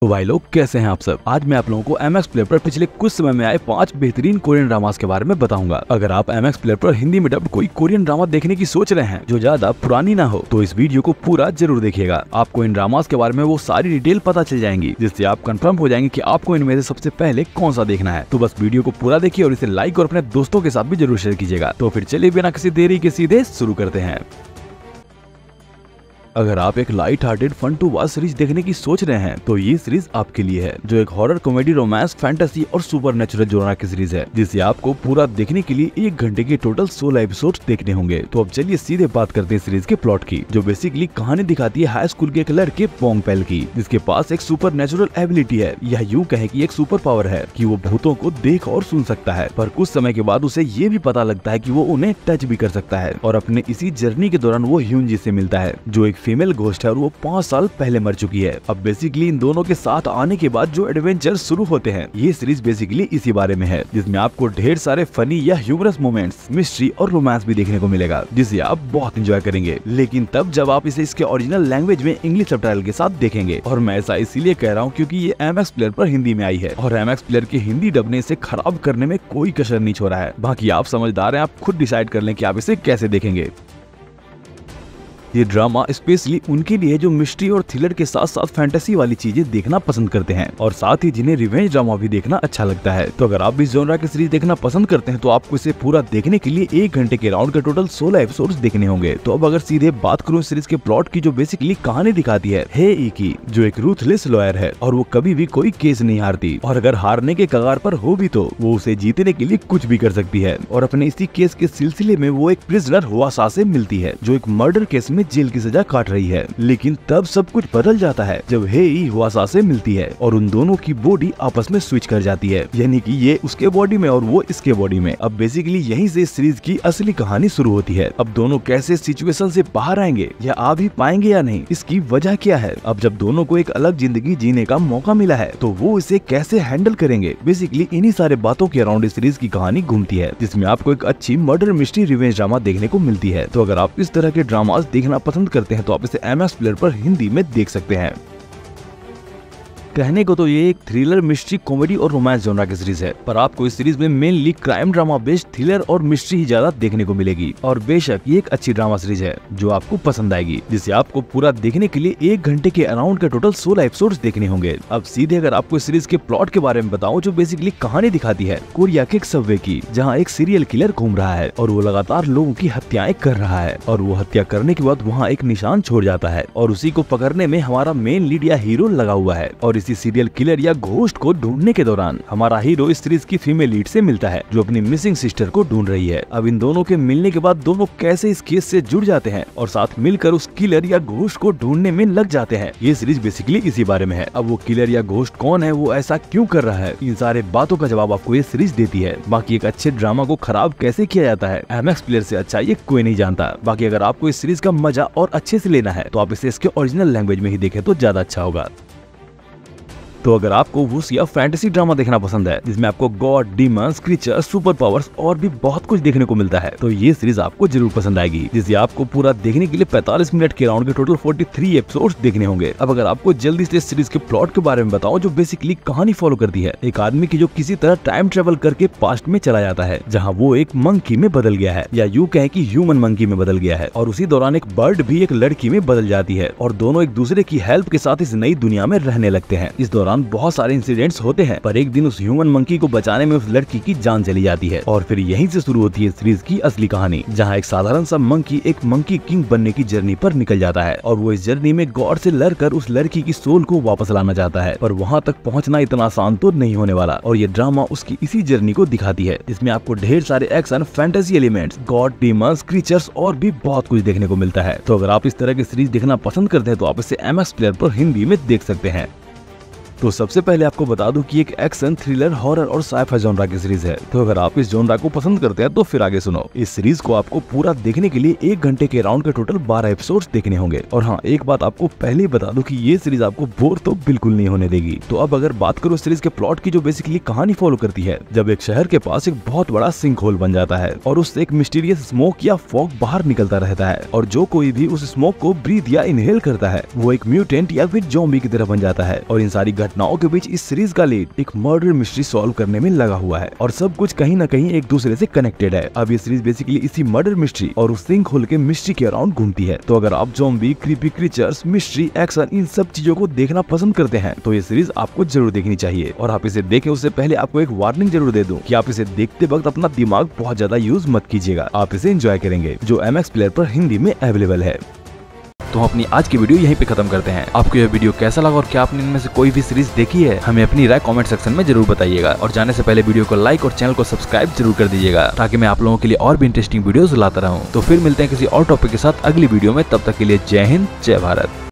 तो भाई लोग कैसे हैं आप सब आज मैं आप लोगों को एम एक्स प्लेयर पर पिछले कुछ समय में आए पांच बेहतरीन कोरियन ड्रामास के बारे में बताऊंगा अगर आप एम एक्स प्लेयर पर हिंदी में डब कोई कोरियन ड्रामा देखने की सोच रहे हैं जो ज्यादा पुरानी ना हो तो इस वीडियो को पूरा जरूर देखिएगा आपको इन ड्रामास के बारे में वो सारी डिटेल पता चल जाएंगी जिससे आप कन्फर्म हो जाएंगे की आपको इनमें ऐसी सबसे पहले कौन सा देखना है तो बस वीडियो को पूरा देखिए और इसे लाइक और अपने दोस्तों के साथ भी जरूर शेयर कीजिएगा तो फिर चलिए बिना किसी देरी के सीधे शुरू करते हैं अगर आप एक light hearted fun to watch series देखने की सोच रहे हैं तो ये सीरीज आपके लिए है जो एक हॉरर कॉमेडी रोमांस फैंटेसी और सुपर नेचुरल जोराना की सीरीज है जिसे आपको पूरा देखने के लिए एक घंटे के टोटल सोलह एपिसोड देखने होंगे तो अब चलिए सीधे बात करते हैं सीरीज के प्लॉट की जो बेसिकली कहानी दिखाती है हाई स्कूल के एक लड़के पोंग पैल की जिसके पास एक सुपर नेचुरल एबिलिटी है यह यूँ कहे की एक सुपर पावर है की वो भूतों को देख और सुन सकता है पर कुछ समय के बाद उसे ये भी पता लगता है की वो उन्हें टच भी कर सकता है और अपने इसी जर्नी के दौरान वो ह्यून जी से मिलता है जो एक फीमेल गोस्ट है और वो पाँच साल पहले मर चुकी है अब बेसिकली इन दोनों के साथ आने के बाद जो एडवेंचर शुरू होते हैं ये सीरीज बेसिकली इसी बारे में है जिसमें आपको ढेर सारे फनी या ह्यूमरस मोमेंट्स मिस्ट्री और रोमांस भी देखने को मिलेगा जिसे आप बहुत इंजॉय करेंगे लेकिन तब जब आप इसे इसके ओरिजिनल लैंग्वेज में इंग्लिश सब के साथ देखेंगे और मैं ऐसा इसीलिए कह रहा हूँ क्यूँकी ये एम प्लेयर आरोप हिंदी में आई है और एम प्लेयर के हिंदी डबने ऐसी इसे खराब करने में कोई कसर नहीं छोड़ा है बाकी आप समझदार है आप खुद डिसाइड कर ले की आप इसे कैसे देखेंगे ये ड्रामा स्पेशली उनके लिए जो मिस्ट्री और थ्रिलर के साथ साथ फैंटेसी वाली चीजें देखना पसंद करते हैं और साथ ही जिन्हें रिवेंज ड्रामा भी देखना अच्छा लगता है तो अगर आप भी जोनरा की सीरीज देखना पसंद करते हैं तो आपको इसे पूरा देखने के लिए एक घंटे के राउंड का टोटल सोलह एपिसोड देखने होंगे तो अब अगर सीधे बात करूँ सीरीज के प्लॉट की जो बेसिकली कहानी दिखाती है एक ही e जो एक रूथलेस लॉयर है और वो कभी भी कोई केस नहीं हारती और अगर हारने के कगार पर हो भी तो वो उसे जीतने के लिए कुछ भी कर सकती है और अपने इसी केस के सिलसिले में वो एक प्रिजनर हुआसा से मिलती है जो एक मर्डर केस में जेल की सजा काट रही है लेकिन तब सब कुछ बदल जाता है जब हे हुआसा से मिलती है और उन दोनों की बॉडी आपस में स्विच कर जाती है यानी कि ये उसके बॉडी में और वो इसके बॉडी में अब बेसिकली यहीं से सीरीज की असली कहानी शुरू होती है अब दोनों कैसे सिचुएशन से बाहर आएंगे या आ भी पाएंगे या नहीं इसकी वजह क्या है अब जब दोनों को एक अलग जिंदगी जीने का मौका मिला है तो वो इसे कैसे हैंडल करेंगे बेसिकली इन्हीं सारे बातों के अराउंड सीरीज की कहानी घूमती है जिसमे आपको एक अच्छी मर्डर मिस्ट्री रिवेंज ड्रामा देखने को मिलती है तो अगर आप इस तरह के ड्रामा देख देखना पसंद करते हैं तो आप इसे एम प्लेयर पर हिंदी में देख सकते हैं कहने को तो ये एक थ्रिलर मिस्ट्री कॉमेडी और रोमांस जोनरा की सीरीज है पर आपको इस सीरीज में mainly crime drama based thriller और मिस्ट्री ही ज्यादा देखने को मिलेगी और बेशक ये एक अच्छी ड्रामा सीरीज है जो आपको पसंद आएगी जिसे आपको पूरा देखने के लिए एक घंटे के अराउंड का टोटल सोलह एपिसोड देखने होंगे अब सीधे अगर आपको इस सीरीज के प्लॉट के बारे में बताऊँ जो बेसिकली कहानी दिखाती है कोरिया के एक सबवे की जहाँ एक सीरियल किलर घूम रहा है और वो लगातार लोगों की हत्याएं कर रहा है और वो हत्या करने के बाद वहाँ एक निशान छोड़ जाता है और उसी को पकड़ने में हमारा मेन लीड या हीरो लगा हुआ है और किसी सीरियल किलर या घोष्ट को ढूंढने के दौरान हमारा हीरो इस सीरीज की फीमेल लीड से मिलता है जो अपनी मिसिंग सिस्टर को ढूंढ रही है अब इन दोनों के मिलने के बाद दोनों कैसे इस केस से जुड़ जाते हैं और साथ मिलकर उस किलर या घोष्ट को ढूंढने में लग जाते हैं ये सीरीज बेसिकली इसी बारे में है अब वो किलर या घोष्ट कौन है वो ऐसा क्यूँ कर रहा है इन सारे बातों का जवाब आपको ये सीरीज देती है बाकी एक अच्छे ड्रामा को खराब कैसे किया जाता है एम प्लेयर ऐसी अच्छा ये कोई नहीं जानता बाकी अगर आपको इस सीरीज का मजा और अच्छे से लेना है तो आप इसे इसके ओरिजिनल लैंग्वेज में ही देखे तो ज्यादा अच्छा होगा तो अगर आपको वुस या फैंटेसी ड्रामा देखना पसंद है जिसमें आपको god demons creature super powers और भी बहुत कुछ देखने को मिलता है तो ये सीरीज आपको जरूर पसंद आएगी जिसे आपको पूरा देखने के लिए पैंतालीस मिनट के राउंड के टोटल फोर्टी थ्री एपिसोड देखने होंगे अब अगर आपको जल्दी से सीरीज के प्लॉट के बारे में बताओ जो बेसिकली कहानी फॉलो करती है एक आदमी की जो किसी तरह टाइम ट्रेवल करके पास्ट में चला जाता है जहाँ वो एक मंकी में बदल गया है या यू कहे की ह्यूमन मंकी में बदल गया है और उसी दौरान एक बर्ड भी एक लड़की में बदल जाती है और दोनों एक दूसरे की हेल्प के साथ इस नई दुनिया में रहने लगते हैं इस दौरान दौरान बहुत सारे इंसिडेंट्स होते हैं पर एक दिन उस ह्यूमन मंकी को बचाने में उस लड़की की जान चली जाती है और फिर यहीं से शुरू होती है सीरीज की असली कहानी जहाँ एक साधारण सा मंकी एक मंकी किंग बनने की जर्नी पर निकल जाता है और वो इस जर्नी में गॉड से लड़कर उस लड़की की सोल को वापस लाना चाहता है पर वहाँ तक पहुँचना इतना आसान तो नहीं होने वाला और ये ड्रामा उसकी इसी जर्नी को दिखाती है इसमें आपको ढेर सारे action fantasy element god demons creatures और भी बहुत कुछ देखने को मिलता है तो अगर आप इस तरह की सीरीज देखना पसंद करते हैं तो आप इसे एम प्लेयर पर हिंदी में देख सकते हैं तो सबसे पहले आपको बता दूं कि एक एक्शन थ्रिलर हॉरर और साइफा जोनरा की सीरीज है तो अगर आप इस जोनरा को पसंद करते हैं तो फिर आगे सुनो इस सीरीज को आपको पूरा देखने के लिए एक घंटे के राउंड के टोटल बारह एपिसोड देखने होंगे और हाँ एक बात आपको पहले ही बता दूं की ये सीरीज आपको बोर तो बिल्कुल नहीं होने देगी तो अब अगर बात करो सीरीज के प्लॉट की जो बेसिकली कहानी फॉलो करती है जब एक शहर के पास एक बहुत बड़ा सिंक होल बन जाता है और उससे एक मिस्टीरियस स्मोक या फॉग बाहर निकलता रहता है और जो कोई भी उस स्मोक को ब्रीथ या इनहेल करता है वो एक म्यूटेंट या फिर जोम्बी की तरह बन जाता है और इन सारी घटनाओं के बीच इस सीरीज का लीड एक मर्डर मिस्ट्री सॉल्व करने में लगा हुआ है और सब कुछ कहीं न कहीं एक दूसरे ऐसी कनेक्टेड है अब ये सीरीज बेसिकली इसी मर्डर मिस्ट्री और उस सिंह होल के मिस्ट्री के अराउंड घूमती है तो अगर आप zombie creepy creatures mystery action इन सब चीजों को देखना पसंद करते हैं तो ये सीरीज आपको जरूर देखनी चाहिए और आप इसे देखें उससे पहले आपको एक वार्निंग जरूर दे दूँ की आप इसे देखते वक्त अपना दिमाग बहुत ज्यादा यूज मत कीजिएगा आप इसे इंजॉय करेंगे जो एम एक्स प्लेयर आरोप हिंदी में अवेलेबल है तो हम अपनी आज की वीडियो यहीं पे खत्म करते हैं आपको यह वीडियो कैसा लगा और क्या आपने इनमें से कोई भी सीरीज देखी है हमें अपनी राय कॉमेंट सेक्शन में जरूर बताइएगा और जाने से पहले वीडियो को लाइक और चैनल को सब्सक्राइब जरूर कर दीजिएगा ताकि मैं आप लोगों के लिए और भी इंटरेस्टिंग वीडियो लाता रहूँ तो फिर मिलते हैं किसी और टॉपिक के साथ अगली वीडियो में तब तक के लिए जय हिंद जय भारत